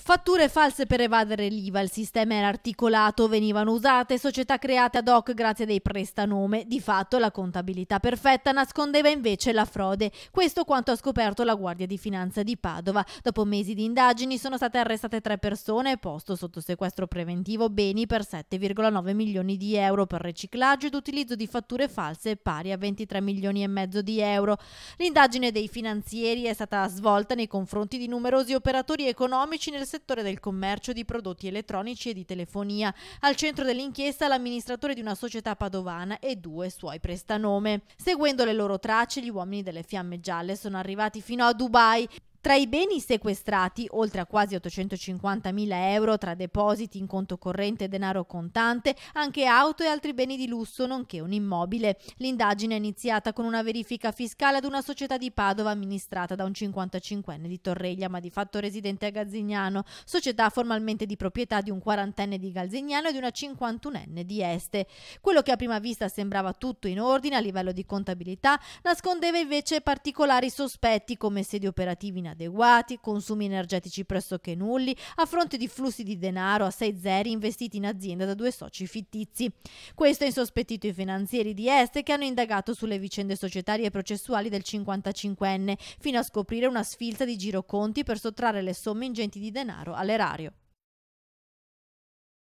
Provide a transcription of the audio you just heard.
Fatture false per evadere l'IVA, il sistema era articolato, venivano usate società create ad hoc grazie a dei prestanome. Di fatto la contabilità perfetta nascondeva invece la frode. Questo quanto ha scoperto la Guardia di Finanza di Padova. Dopo mesi di indagini sono state arrestate tre persone e posto sotto sequestro preventivo beni per 7,9 milioni di euro per riciclaggio ed utilizzo di fatture false pari a 23 milioni e mezzo di euro. L'indagine dei finanzieri è stata svolta nei confronti di numerosi operatori economici nel settore del commercio di prodotti elettronici e di telefonia. Al centro dell'inchiesta l'amministratore di una società padovana e due suoi prestanome. Seguendo le loro tracce, gli uomini delle fiamme gialle sono arrivati fino a Dubai tra i beni sequestrati, oltre a quasi 850.000 euro tra depositi in conto corrente e denaro contante, anche auto e altri beni di lusso, nonché un immobile. L'indagine è iniziata con una verifica fiscale ad una società di Padova amministrata da un 55enne di Torreglia, ma di fatto residente a Galzignano, società formalmente di proprietà di un quarantenne di Galzignano e di una 51enne di Este. Quello che a prima vista sembrava tutto in ordine a livello di contabilità, nascondeva invece particolari sospetti come sedi operativi in inadeguati, consumi energetici pressoché nulli, a fronte di flussi di denaro a 6 zeri investiti in azienda da due soci fittizi. Questo ha insospettito i finanzieri di Est che hanno indagato sulle vicende societarie e processuali del 55enne, fino a scoprire una sfilza di giroconti per sottrarre le somme ingenti di denaro all'erario.